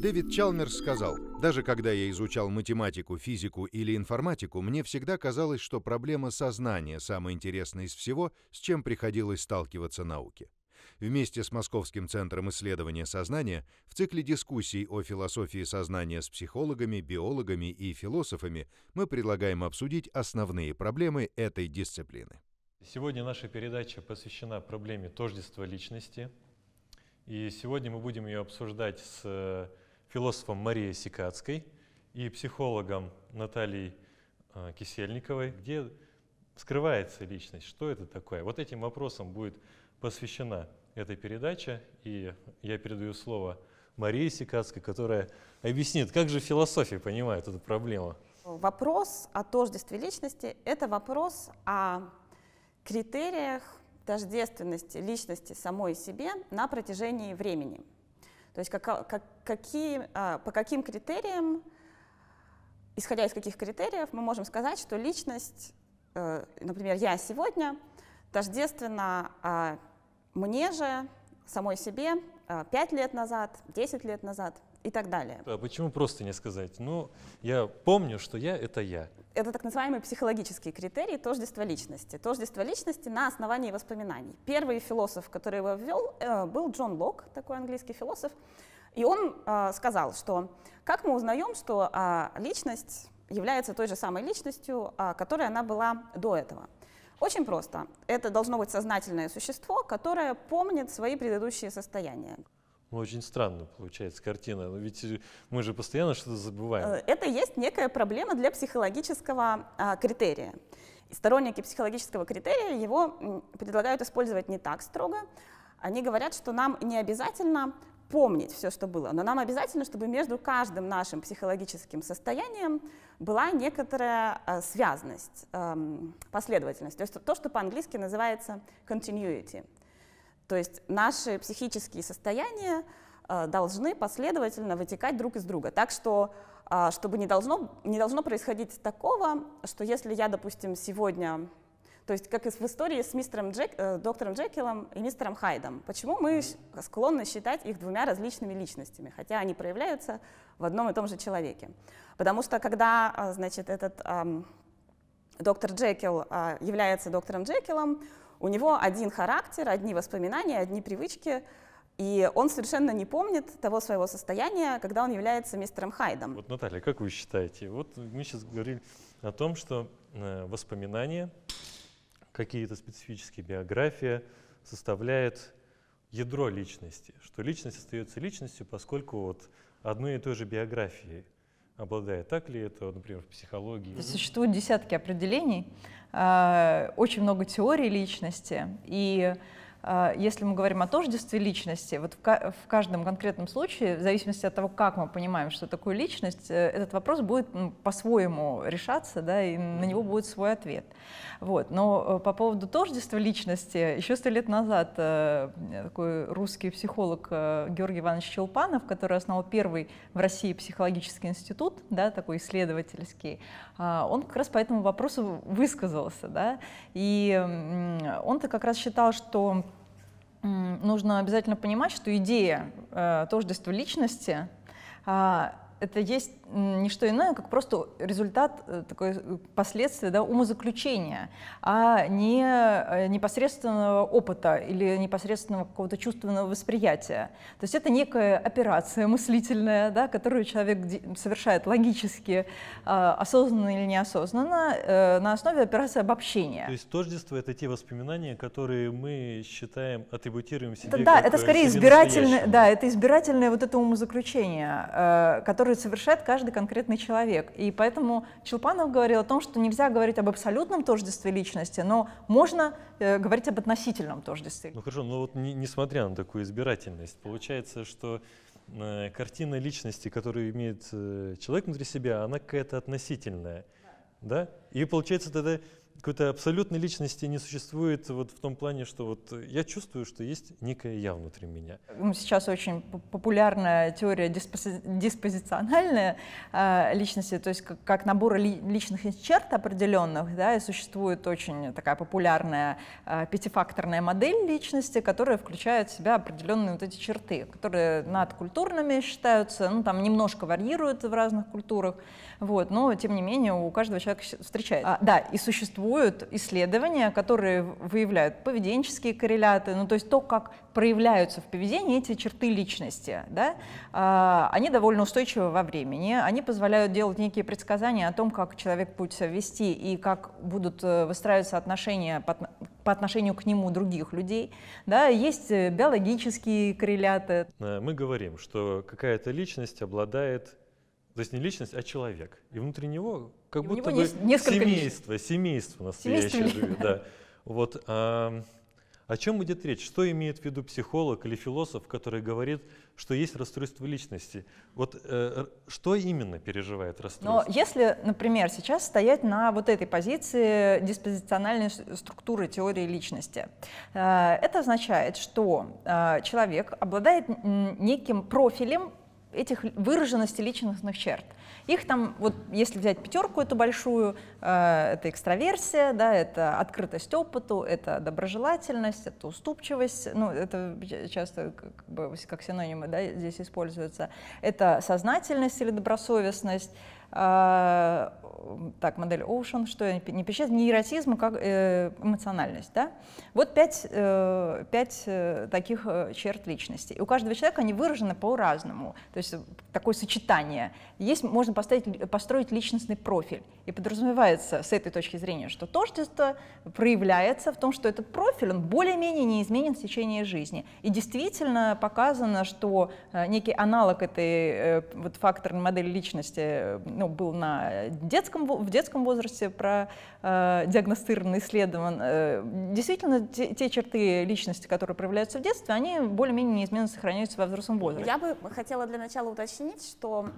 Дэвид Чалмерс сказал, «Даже когда я изучал математику, физику или информатику, мне всегда казалось, что проблема сознания самая интересная из всего, с чем приходилось сталкиваться науке». Вместе с Московским центром исследования сознания в цикле дискуссий о философии сознания с психологами, биологами и философами мы предлагаем обсудить основные проблемы этой дисциплины. Сегодня наша передача посвящена проблеме тождества личности. И сегодня мы будем ее обсуждать с философом Марией Сикацкой и психологом Натальей а, Кисельниковой, где скрывается личность, что это такое. Вот этим вопросом будет посвящена эта передача, и я передаю слово Марии Сикацкой, которая объяснит, как же философия понимает эту проблему. Вопрос о тождестве личности – это вопрос о критериях тождественности личности самой себе на протяжении времени – то есть как, как, какие, а, по каким критериям, исходя из каких критериев, мы можем сказать, что личность, э, например, я сегодня, тождественно а, мне же, самой себе, 5 а, лет назад, 10 лет назад – и так далее. А почему просто не сказать? Ну, я помню, что я — это я. Это так называемые психологические критерии тождества личности. Тождество личности на основании воспоминаний. Первый философ, который его ввел, э, был Джон Лок, такой английский философ. И он э, сказал, что как мы узнаем, что а, личность является той же самой личностью, а, которой она была до этого. Очень просто. Это должно быть сознательное существо, которое помнит свои предыдущие состояния. Ну, очень странно получается картина. Но ну, ведь мы же постоянно что-то забываем. Э, это есть некая проблема для психологического а, критерия. Сторонники психологического критерия его предлагают использовать не так строго. Они говорят, что нам не обязательно помнить все, что было, но нам обязательно, чтобы между каждым нашим психологическим состоянием была некоторая э, связность, э, последовательность, то есть то, что по-английски называется continuity, то есть наши психические состояния э, должны последовательно вытекать друг из друга. Так что, а, чтобы не должно, не должно происходить такого, что если я, допустим, сегодня то есть как в истории с мистером Джек, э, доктором Джекилом и мистером Хайдом. Почему мы склонны считать их двумя различными личностями, хотя они проявляются в одном и том же человеке? Потому что когда, а, значит, этот эм, доктор Джекил э, является доктором Джекилом, у него один характер, одни воспоминания, одни привычки, и он совершенно не помнит того своего состояния, когда он является мистером Хайдом. Вот, Наталья, как вы считаете? Вот мы сейчас говорили о том, что э, воспоминания, какие-то специфические биографии составляют ядро личности, что личность остается личностью, поскольку вот одной и той же биографии – обладает. Так ли это, например, в психологии? Существуют десятки определений, а, очень много теорий личности, и а, если мы говорим о тождестве личности, вот в каждом конкретном случае, в зависимости от того, как мы понимаем, что такое личность, э, этот вопрос будет ну, по-своему решаться, да, и на него будет свой ответ. Вот. Но э, по поводу тождества личности, еще сто лет назад э, такой русский психолог Георгий Иванович Челпанов, который основал первый в России психологический институт, да, такой исследовательский, а, он как раз по этому вопросу высказался. Да, и он-то как раз считал, что нужно обязательно понимать, что идея э, тождества личности э, это есть не что иное, как просто результат, э, такое э, последствия, да, умозаключения, а не э, непосредственного опыта или непосредственного какого-то чувственного восприятия. То есть это некая операция мыслительная, да, которую человек совершает логически, а, осознанно или неосознанно, на основе операции обобщения. То есть тождество — это те воспоминания, которые мы считаем, атрибутируем себе. Это, да, это скорее избирательное, да, это избирательное вот это умозаключение, которое которую совершает каждый конкретный человек. И поэтому Челпанов говорил о том, что нельзя говорить об абсолютном тождестве личности, но можно э, говорить об относительном тождестве. Ну хорошо, но вот не, несмотря на такую избирательность, получается, что э, картина личности, которую имеет э, человек внутри себя, она какая-то относительная, да? да? И получается тогда какой-то абсолютной личности не существует вот в том плане, что вот я чувствую, что есть некое я внутри меня. Сейчас очень популярная теория диспози диспозициональной э, личности, то есть как, как набор ли личных черт определенных, да, и существует очень такая популярная э, пятифакторная модель личности, которая включает в себя определенные вот эти черты, которые надкультурными считаются, ну там немножко варьируют в разных культурах, вот, но тем не менее у каждого человека встречается. А, да, и существует существуют исследования, которые выявляют поведенческие корреляты, ну то есть то, как проявляются в поведении эти черты личности. Да? А, они довольно устойчивы во времени, они позволяют делать некие предсказания о том, как человек будет себя вести и как будут э, выстраиваться отношения по отношению к нему других людей. Да? Есть э, биологические корреляты. Э, мы говорим, что какая-то личность обладает, то есть не личность, а человек, и внутри него как и будто бы семейство, семейство настоящее семейство живет. Да. Вот, а, о чем идет речь? Что имеет в виду психолог или философ, который говорит, что есть расстройство личности? Вот э, что именно переживает расстройство? Но если, например, сейчас стоять на вот этой позиции диспозициональной структуры теории личности, э, это означает, что э, человек обладает неким профилем этих выраженностей личностных черт. Их там, вот если взять пятерку эту большую, э, это экстраверсия, да, это открытость опыту, это доброжелательность, это уступчивость, ну, это часто как, бы, как синонимы да, здесь используются, это сознательность или добросовестность, а, так, модель Ocean, что не пищит, не эротизм, а как э, эмоциональность. Да? Вот пять, э, пять э, таких черт личности. И у каждого человека они выражены по-разному. То есть такое сочетание. Есть, можно поставить, построить личностный профиль. И подразумевается с этой точки зрения, что тождество проявляется в том, что этот профиль, он более-менее неизменен в течение жизни. И действительно показано, что некий аналог этой вот факторной модели личности ну, был на э, детском, в детском возрасте продиагностирован, э, исследован. Э, действительно, те, те черты личности, которые проявляются в детстве, они более-менее неизменно сохраняются во взрослом возрасте. Я бы хотела для начала уточнить, что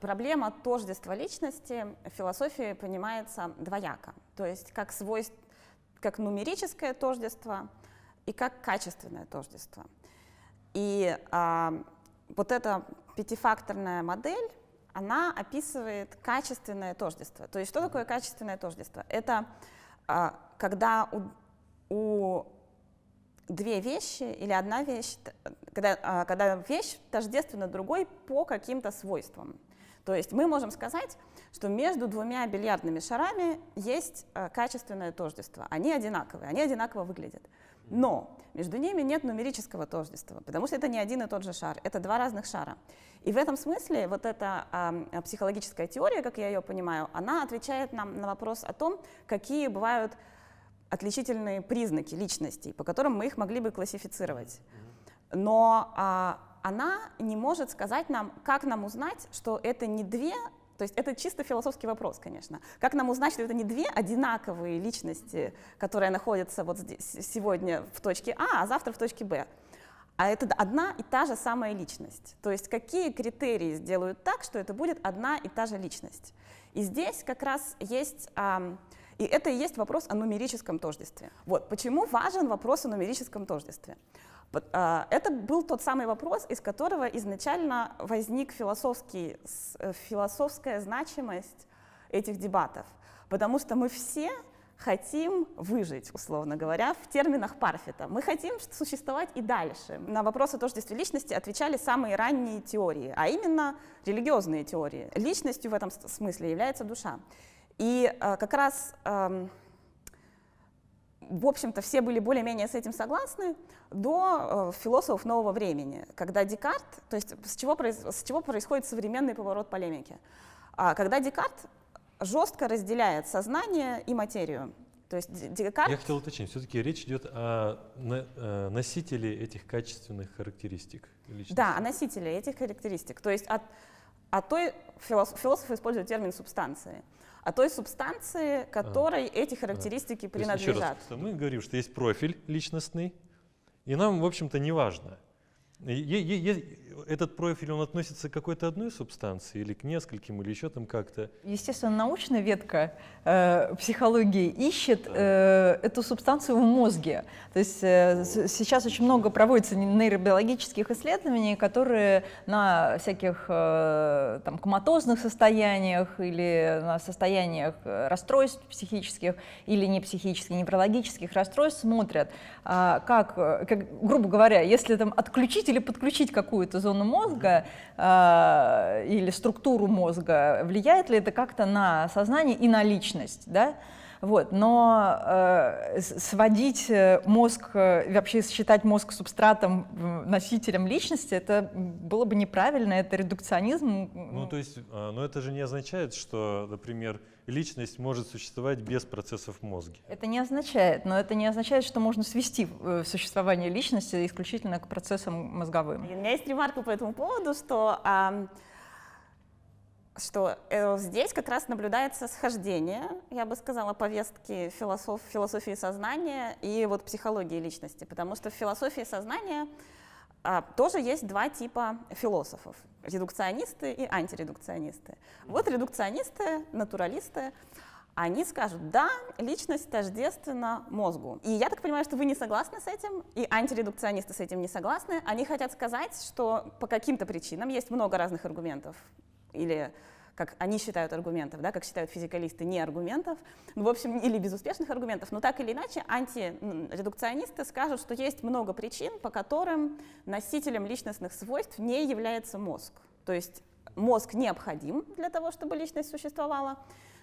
проблема тождества личности в философии понимается двояко, то есть как свойств, как нумерическое тождество и как качественное тождество. И а, вот эта пятифакторная модель она описывает качественное тождество. То есть что такое качественное тождество? Это а, когда у, у две вещи или одна вещь, когда, а, когда вещь тождественна другой по каким-то свойствам. То есть мы можем сказать, что между двумя бильярдными шарами есть а, качественное тождество. Они одинаковые, они одинаково выглядят. Но между ними нет нумерического тождества, потому что это не один и тот же шар, это два разных шара. И в этом смысле вот эта э, психологическая теория, как я ее понимаю, она отвечает нам на вопрос о том, какие бывают отличительные признаки личностей, по которым мы их могли бы классифицировать. Но э, она не может сказать нам, как нам узнать, что это не две то есть это чисто философский вопрос, конечно. Как нам узнать, что это не две одинаковые личности, которые находятся вот здесь, сегодня в точке А, а завтра в точке Б? А это одна и та же самая личность. То есть какие критерии сделают так, что это будет одна и та же личность? И здесь как раз есть... А, и это и есть вопрос о нумерическом тождестве. Вот почему важен вопрос о нумерическом тождестве. А, это был тот самый вопрос, из которого изначально возник философский, э, философская значимость этих дебатов, потому что мы все хотим выжить, условно говоря, в терминах Парфита. Мы хотим существовать и дальше. На вопросы тождества личности отвечали самые ранние теории, а именно религиозные теории. Личностью в этом смысле является душа. И э, как раз эм, в общем-то, все были более-менее с этим согласны до э, философов нового времени, когда Декарт, то есть с чего, с чего происходит современный поворот полемики, а, когда Декарт жестко разделяет сознание и материю. То есть Декарт... Я хотел уточнить, все-таки речь идет о э, носителе этих качественных характеристик. Личности. Да, о носителе этих характеристик, то есть от, от той, философ, философ использует термин субстанции. А той субстанции, а. которой а, эти характеристики а. принадлежат. Есть, раз, мы говорим, что есть профиль личностный, и нам, в общем-то, не важно, этот профиль, он относится к какой-то одной субстанции или к нескольким, или еще там как-то? Естественно, научная ветка э, психологии ищет э, эту субстанцию в мозге. То есть э, сейчас очень много проводится нейробиологических исследований, которые на всяких э, там, коматозных состояниях или на состояниях э, расстройств психических или не психических, неврологических расстройств смотрят, а, э, как, как, грубо говоря, если там отключить или подключить какую-то зону мозга э, или структуру мозга, влияет ли это как-то на сознание и на личность, да? Вот, но э, сводить э, мозг, э, вообще считать мозг субстратом, носителем личности, это было бы неправильно, это редукционизм. Ну, то есть, а, но это же не означает, что, например, личность может существовать без процессов мозга. Это не означает, но это не означает, что можно свести э, существование личности исключительно к процессам мозговым. У меня есть ремарка по этому поводу, что а, что э, здесь как раз наблюдается схождение, я бы сказала, повестки философ, философии сознания и вот психологии личности, потому что в философии сознания а, тоже есть два типа философов – редукционисты и антиредукционисты. Вот редукционисты, натуралисты, они скажут, да, личность тождественна мозгу. И я так понимаю, что вы не согласны с этим, и антиредукционисты с этим не согласны. Они хотят сказать, что по каким-то причинам, есть много разных аргументов или как они считают аргументов, да, как считают физикалисты, не аргументов, ну, в общем, или безуспешных аргументов, но так или иначе антиредукционисты скажут, что есть много причин, по которым носителем личностных свойств не является мозг. То есть мозг необходим для того, чтобы личность существовала,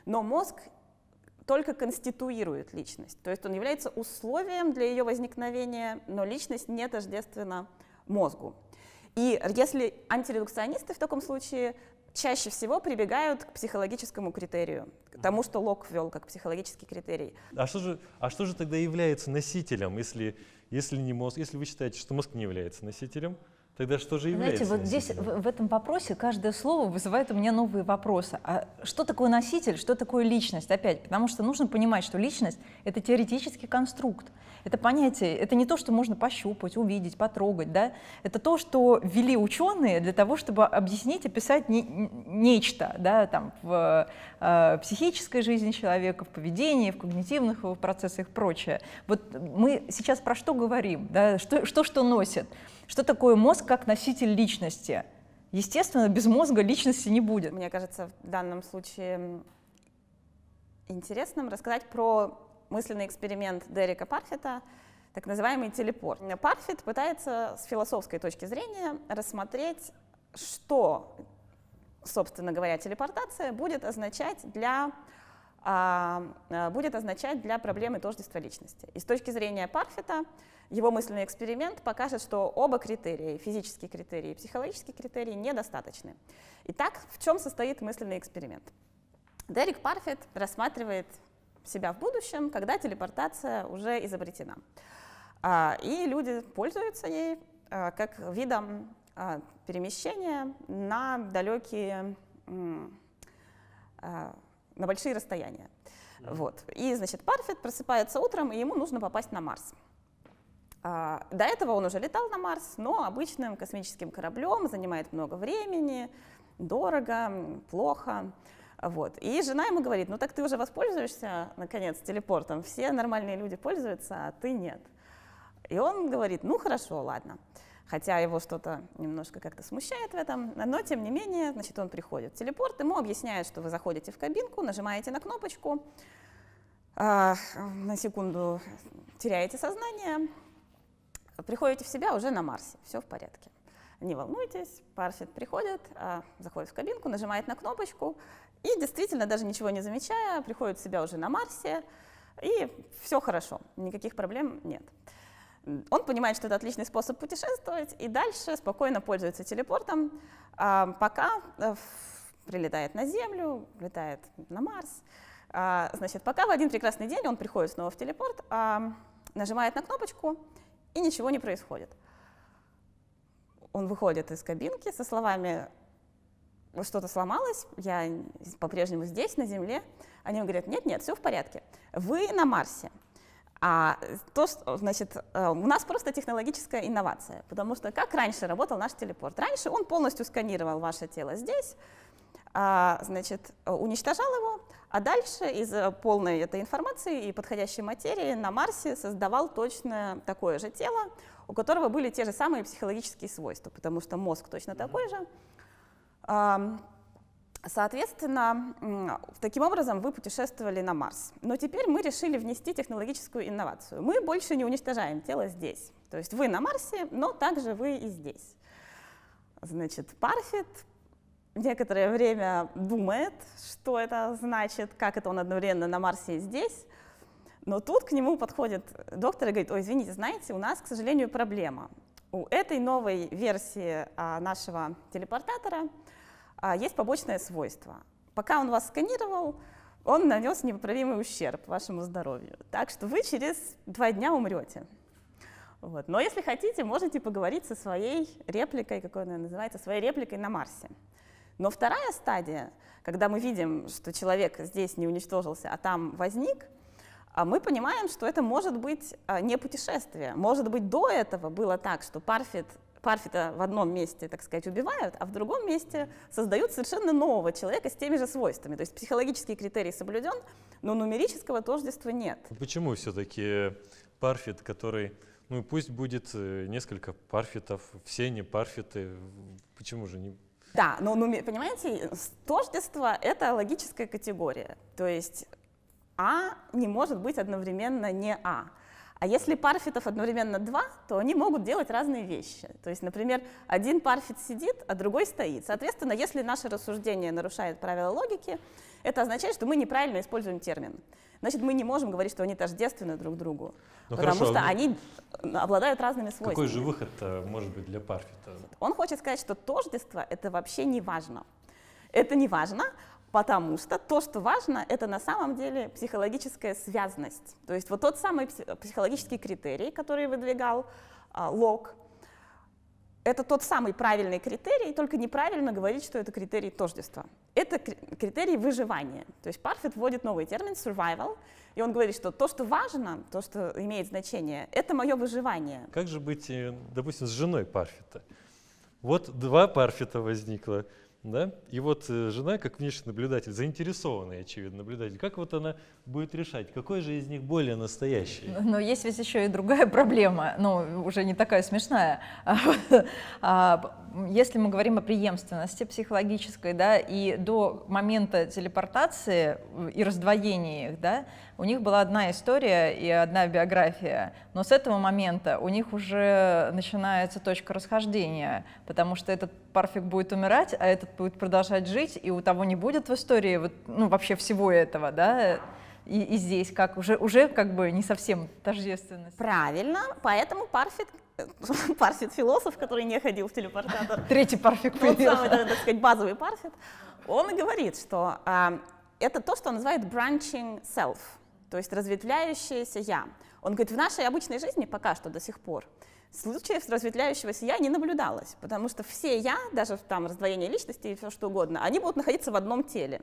но мозг только конституирует личность. То есть он является условием для ее возникновения, но личность не тождественна мозгу. И если антиредукционисты в таком случае чаще всего прибегают к психологическому критерию, к тому, что Лок ввел как психологический критерий. А что же, а что же тогда является носителем, если, если, не мозг, если вы считаете, что мозг не является носителем? Тогда что же является? Знаете, вот здесь в, в этом вопросе каждое слово вызывает у меня новые вопросы. А что такое носитель, что такое личность? Опять, потому что нужно понимать, что личность — это теоретический конструкт. Это понятие, это не то, что можно пощупать, увидеть, потрогать, да? Это то, что ввели ученые для того, чтобы объяснить, описать не, нечто, да, там, в э, психической жизни человека, в поведении, в когнитивных его процессах и прочее. Вот мы сейчас про что говорим, да? Что, что, что носит? Что такое мозг как носитель личности? Естественно, без мозга личности не будет. Мне кажется, в данном случае интересным рассказать про мысленный эксперимент Дерека Парфита, так называемый телепорт. Парфит пытается с философской точки зрения рассмотреть, что, собственно говоря, телепортация будет означать для а, а, будет означать для проблемы тождества личности. И с точки зрения Парфита, его мысленный эксперимент покажет, что оба критерия, физический критерий и психологический критерий, недостаточны. Итак, в чем состоит мысленный эксперимент? Дерек Парфит рассматривает себя в будущем, когда телепортация уже изобретена. А, и люди пользуются ей а, как видом а, перемещения на далекие, на большие расстояния. Вот. И, значит, Парфит просыпается утром, и ему нужно попасть на Марс. А, до этого он уже летал на Марс, но обычным космическим кораблем, занимает много времени, дорого, плохо. Вот. И жена ему говорит, ну так ты уже воспользуешься, наконец, телепортом, все нормальные люди пользуются, а ты нет. И он говорит, ну хорошо, ладно. Хотя его что-то немножко как-то смущает в этом, но тем не менее, значит, он приходит в телепорт, ему объясняют, что вы заходите в кабинку, нажимаете на кнопочку, а, на секунду теряете сознание, приходите в себя уже на Марсе, все в порядке. Не волнуйтесь, парфит приходит, а, заходит в кабинку, нажимает на кнопочку и действительно, даже ничего не замечая, приходит в себя уже на Марсе, и все хорошо, никаких проблем нет. Он понимает, что это отличный способ путешествовать, и дальше спокойно пользуется телепортом, а, пока э, прилетает на Землю, летает на Марс. А, значит, пока в один прекрасный день он приходит снова в телепорт, нажимает на кнопочку, и ничего не происходит. Он выходит из кабинки со словами что-то сломалось, я по-прежнему здесь, на Земле. Они ему говорят, нет-нет, все в порядке, вы на Марсе. А то, что, значит, э, у нас просто технологическая инновация, потому что как раньше работал наш телепорт? Раньше он полностью сканировал ваше тело здесь, а, значит, э, уничтожал его, а дальше из э, полной этой информации и подходящей материи на Марсе создавал точно такое же тело, у которого были те же самые психологические свойства, потому что мозг точно такой же. Соответственно, таким образом вы путешествовали на Марс. Но теперь мы решили внести технологическую инновацию. Мы больше не уничтожаем тело здесь. То есть вы на Марсе, но также вы и здесь. Значит, Парфит некоторое время думает, что это значит, как это он одновременно на Марсе и здесь. Но тут к нему подходит доктор и говорит, ой, извините, знаете, у нас, к сожалению, проблема. У этой новой версии а, нашего телепортатора а, есть побочное свойство. Пока он вас сканировал, он нанес непоправимый ущерб вашему здоровью. Так что вы через два дня умрете. Вот. Но если хотите, можете поговорить со своей репликой, какой она называется, своей репликой на Марсе. Но вторая стадия, когда мы видим, что человек здесь не уничтожился, а там возник, а мы понимаем, что это может быть а, не путешествие. Может быть, до этого было так, что парфит Парфита в одном месте, так сказать, убивают, а в другом месте создают совершенно нового человека с теми же свойствами. То есть психологический критерий соблюден, но нумерического тождества нет. Ну, почему все-таки парфит, который, ну и пусть будет э, несколько парфитов, все не парфиты, почему же не да, но, ну, ну понимаете, тождество — это логическая категория. То есть А не может быть одновременно не А. А если парфитов одновременно два, то они могут делать разные вещи. То есть, например, один парфит сидит, а другой стоит. Соответственно, если наше рассуждение нарушает правила логики, это означает, что мы неправильно используем термин значит, мы не можем говорить, что они тождественны друг другу. Ну, потому хорошо. что ну, они обладают разными свойствами. Какой же выход может быть для Парфита? Он хочет сказать, что тождество — это вообще не важно. Это не важно, Потому что то, что важно, это на самом деле психологическая связность. То есть вот тот самый психологический критерий, который выдвигал а, Лок, это тот самый правильный критерий, только неправильно говорить, что это критерий тождества. Это критерий выживания. То есть Парфит вводит новый термин survival, и он говорит, что то, что важно, то, что имеет значение, это мое выживание. Как же быть, э, допустим, с женой Парфита? Вот два Парфита возникло. Да? И вот э, жена, как внешний наблюдатель, заинтересованный, очевидно, наблюдатель, как вот она будет решать, какой же из них более настоящий? Но есть ведь еще и другая проблема, ну, уже не такая смешная. А, а, если мы говорим о преемственности психологической, да, и до момента телепортации э, и раздвоения их, да, у них была одна история и одна биография, но с этого момента у них уже начинается точка расхождения, потому что этот парфик будет умирать, а этот будет продолжать жить, и у того не будет в истории вот, ну, вообще всего этого, да, и, и здесь как уже уже как бы не совсем тождественность. Правильно, поэтому парфит парфит философ, который не ходил в телепортатор. Третий парфит ну, философ. самый, так, так сказать, базовый парфит. Он говорит, что э, это то, что он называет branching self то есть разветвляющееся я. Он говорит, в нашей обычной жизни пока что до сих пор случаев разветвляющегося я не наблюдалось, потому что все я, даже там раздвоение личности и все что угодно, они будут находиться в одном теле.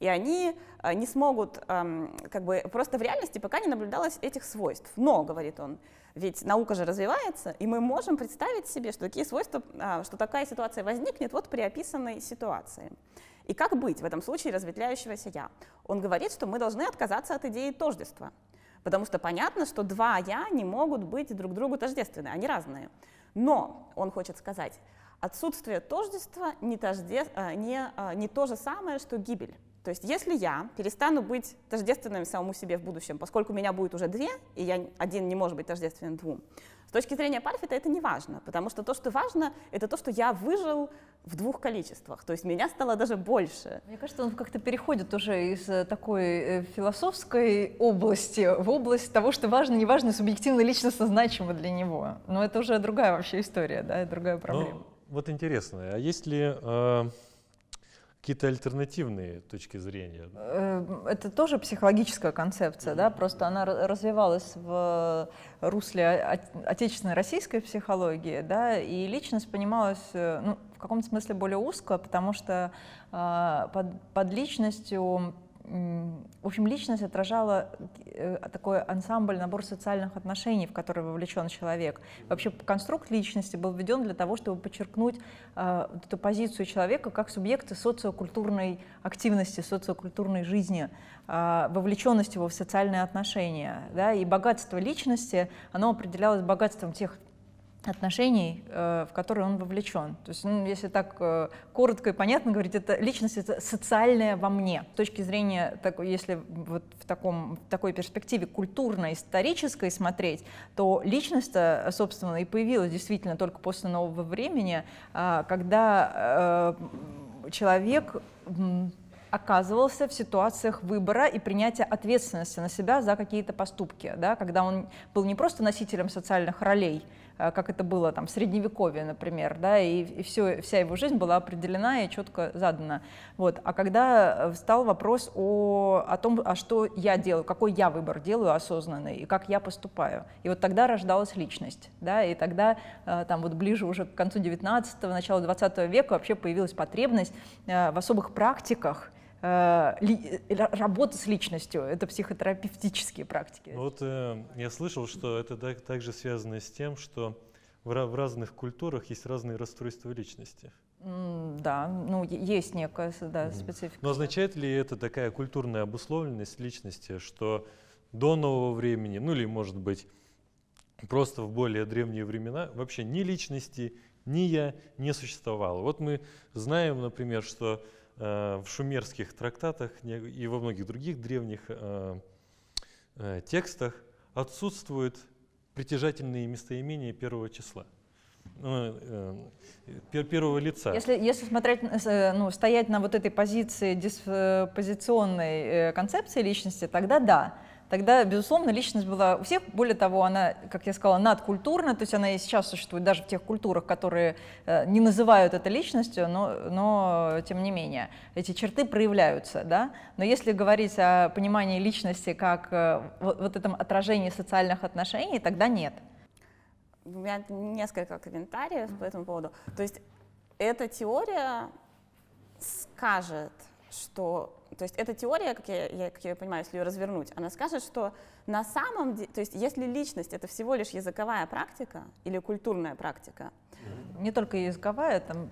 И они э, не смогут, эм, как бы, просто в реальности пока не наблюдалось этих свойств. Но, говорит он, ведь наука же развивается, и мы можем представить себе, что такие свойства, э, что такая ситуация возникнет вот при описанной ситуации. И как быть в этом случае разветвляющегося «я»? Он говорит, что мы должны отказаться от идеи тождества, потому что понятно, что два «я» не могут быть друг другу тождественны, они разные. Но, он хочет сказать, отсутствие тождества не, тожде... Э, не, э, не то же самое, что гибель. То есть если я перестану быть тождественным самому себе в будущем, поскольку меня будет уже две, и я один не может быть тождественным двум, с точки зрения Парфита это не важно, потому что то, что важно, это то, что я выжил в двух количествах, то есть меня стало даже больше. Мне кажется, он как-то переходит уже из э, такой э, философской области в область того, что важно, не важно, субъективно, личностно значимо для него. Но это уже другая вообще история, да, другая ну, проблема. Ну, вот интересно, а есть ли... Э какие-то альтернативные точки зрения. Э, это тоже психологическая концепция, да, просто она развивалась в русле отечественной российской психологии, да, и личность понималась, э, ну, в каком-то смысле более узко, потому что а, под, под личностью в общем, личность отражала э, такой ансамбль, набор социальных отношений, в который вовлечен человек. Вообще конструкт личности был введен для того, чтобы подчеркнуть э, эту позицию человека как субъекта социокультурной активности, социокультурной жизни, э, вовлеченность его в социальные отношения. Да? И богатство личности, оно определялось богатством тех отношений, э, в которые он вовлечен. То есть, ну, если так э, коротко и понятно говорить, это личность это социальная во мне. С точки зрения, так, если вот в, таком, в такой перспективе культурно-исторической смотреть, то личность собственно, и появилась действительно только после нового времени, а, когда э, человек оказывался в ситуациях выбора и принятия ответственности на себя за какие-то поступки, да, когда он был не просто носителем социальных ролей, Э, как это было там в средневековье, например, да, и, и все, вся его жизнь была определена и четко задана. Вот. А когда э, встал вопрос о, о том, а что я делаю, какой я выбор делаю осознанный и как я поступаю. И вот тогда рождалась личность, да, и тогда э, там вот ближе уже к концу 19-го, начала 20 века вообще появилась потребность в особых практиках, Э, э, работа с личностью, это психотерапевтические практики. Ну вот э, я слышал, что это также связано с тем, что в разных культурах есть разные расстройства личности. Да, ну есть некая да, специфика. Но означает ли это такая культурная обусловленность личности, что до нового времени, ну или может быть просто в более древние времена вообще ни личности, ни я не существовало. Вот мы знаем, например, что Э, в шумерских трактатах и во многих других древних э, э, текстах отсутствуют притяжательные местоимения первого числа ну, первого лица. Если, если смотреть, ну, стоять на вот этой позиции диспозиционной концепции личности, тогда да тогда, безусловно, личность была у всех. Более того, она, как я сказала, надкультурна, то есть она и сейчас существует даже в тех культурах, которые э, не называют это личностью, но, но тем не менее эти черты проявляются. Да? Но если говорить о понимании личности как э, вот, вот этом отражении социальных отношений, тогда нет. У меня несколько комментариев по этому поводу. То есть эта теория скажет, что, то есть эта теория, как я, я, как я понимаю, если ее развернуть, она скажет, что на самом деле, то есть если личность это всего лишь языковая практика или культурная практика, не только языковая, там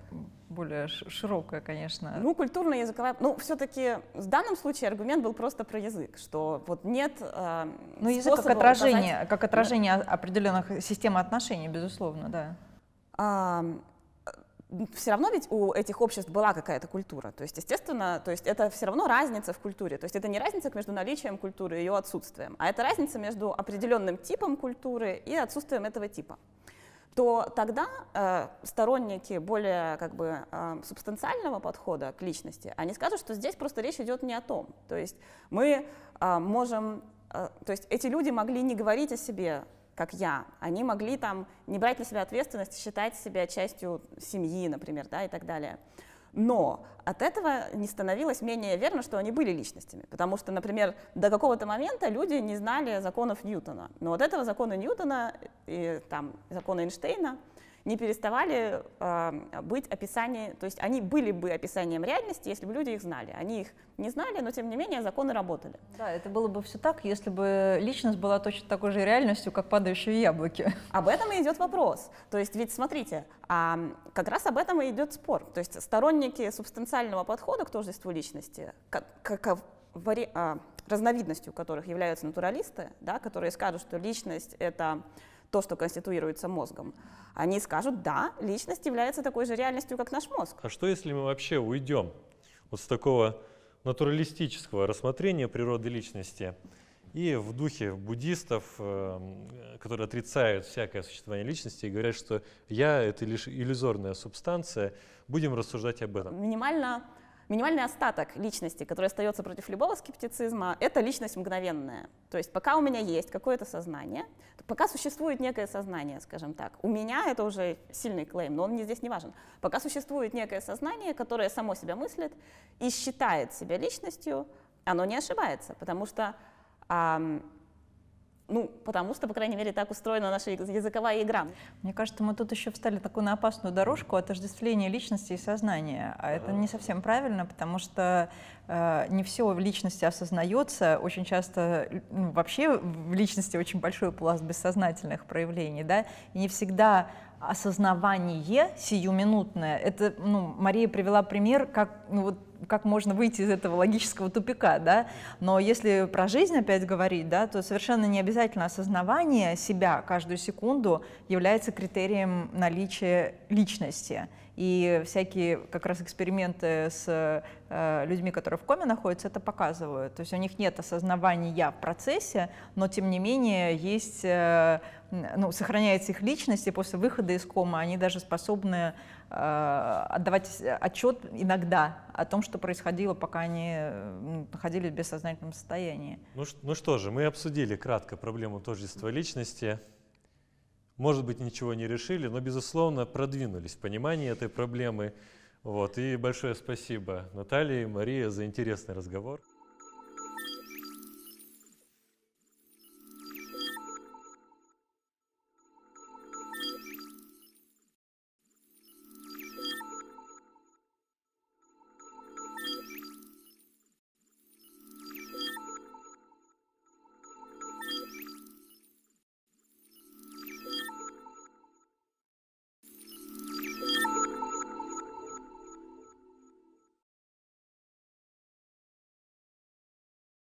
более широкая, конечно. Ну, культурная, языковая. Ну, все-таки в данном случае аргумент был просто про язык, что вот нет. Э, ну, язык как отражение, указать... как отражение определенных систем отношений, безусловно, да. А, все равно ведь у этих обществ была какая-то культура. То есть, естественно, то есть это все равно разница в культуре. То есть это не разница между наличием культуры и ее отсутствием, а это разница между определенным типом культуры и отсутствием этого типа то тогда э, сторонники более как бы э, субстанциального подхода к личности, они скажут, что здесь просто речь идет не о том. То есть мы э, можем, э, то есть эти люди могли не говорить о себе как я, они могли там не брать на себя ответственность, считать себя частью семьи, например, да, и так далее. Но от этого не становилось менее верно, что они были личностями. Потому что, например, до какого-то момента люди не знали законов Ньютона. Но от этого закона Ньютона и там, закона Эйнштейна – не переставали э, быть описанием, то есть они были бы описанием реальности, если бы люди их знали. Они их не знали, но тем не менее законы работали. Да, это было бы все так, если бы личность была точно такой же реальностью, как падающие яблоки. Об этом и идет вопрос. То есть ведь смотрите, а, как раз об этом и идет спор. То есть сторонники субстанциального подхода к тождеству личности, как, вари, а, разновидностью которых являются натуралисты, да, которые скажут, что личность это то, что конституируется мозгом, они скажут, да, личность является такой же реальностью, как наш мозг. А что, если мы вообще уйдем вот с такого натуралистического рассмотрения природы личности и в духе буддистов, э, которые отрицают всякое существование личности и говорят, что я — это лишь иллюзорная субстанция, будем рассуждать об этом. Минимально Минимальный остаток личности, который остается против любого скептицизма, это личность мгновенная. То есть пока у меня есть какое-то сознание, Пока существует некое сознание, скажем так, у меня это уже сильный клейм, но он мне здесь не важен. Пока существует некое сознание, которое само себя мыслит и считает себя личностью, оно не ошибается, потому что эм, ну, потому что, по крайней мере, так устроена наша языковая игра. Мне кажется, мы тут еще встали такую на опасную дорожку отождествления личности и сознания. А это не совсем правильно, потому что э, не все в личности осознается. Очень часто э, ну, вообще в личности очень большой пласт бессознательных проявлений, да, и не всегда осознавание сиюминутное. Это, ну, Мария привела пример, как, ну, вот, как можно выйти из этого логического тупика, да, но если про жизнь опять говорить, да, то совершенно не обязательно осознавание себя каждую секунду является критерием наличия личности. И всякие как раз эксперименты с э, людьми, которые в коме находятся, это показывают. То есть у них нет осознавания в процессе, но тем не менее есть, э, ну, сохраняется их личность, и после выхода из комы они даже способны э, отдавать отчет иногда о том, что происходило, пока они находились в бессознательном состоянии. Ну, ну что же, мы обсудили кратко проблему тождества личности. Может быть, ничего не решили, но, безусловно, продвинулись в понимании этой проблемы. Вот. И большое спасибо Наталье и Марии за интересный разговор.